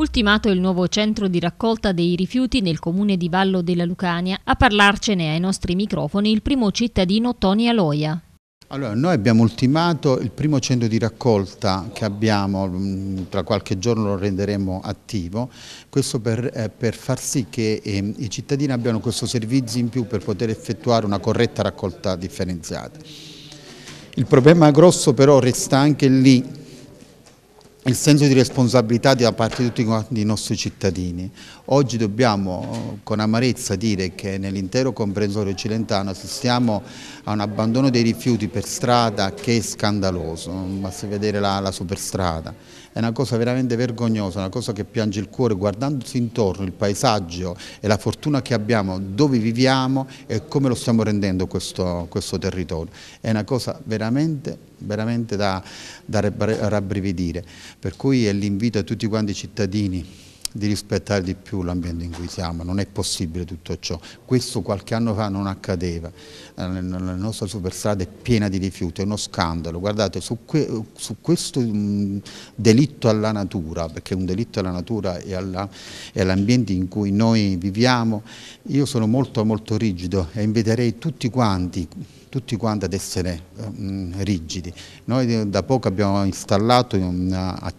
Ultimato il nuovo centro di raccolta dei rifiuti nel comune di Vallo della Lucania. A parlarcene ai nostri microfoni il primo cittadino Tony Aloia. Allora, noi abbiamo ultimato il primo centro di raccolta che abbiamo, mm, tra qualche giorno lo renderemo attivo, questo per, eh, per far sì che eh, i cittadini abbiano questo servizio in più per poter effettuare una corretta raccolta differenziata. Il problema grosso però resta anche lì il senso di responsabilità da parte di tutti i nostri cittadini. Oggi dobbiamo con amarezza dire che nell'intero comprensorio occidentano assistiamo a un abbandono dei rifiuti per strada che è scandaloso, basta vedere la, la superstrada, è una cosa veramente vergognosa, una cosa che piange il cuore guardandosi intorno il paesaggio e la fortuna che abbiamo dove viviamo e come lo stiamo rendendo questo, questo territorio. È una cosa veramente, veramente da, da rabbrividire. Per cui è l'invito a tutti quanti i cittadini di rispettare di più l'ambiente in cui siamo, non è possibile tutto ciò. Questo qualche anno fa non accadeva, eh, la nostra superstrada è piena di rifiuti, è uno scandalo. Guardate, su, que su questo mm, delitto alla natura, perché è un delitto alla natura e all'ambiente all in cui noi viviamo, io sono molto molto rigido e inviterei tutti quanti tutti quanti ad essere um, rigidi. Noi da poco abbiamo installato una, a,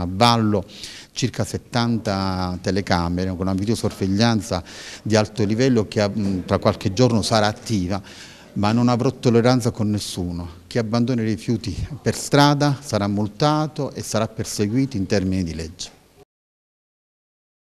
a, vallo eh, circa 70 telecamere con una videosorveglianza di alto livello che mm, tra qualche giorno sarà attiva ma non avrò tolleranza con nessuno. Chi abbandona i rifiuti per strada sarà multato e sarà perseguito in termini di legge.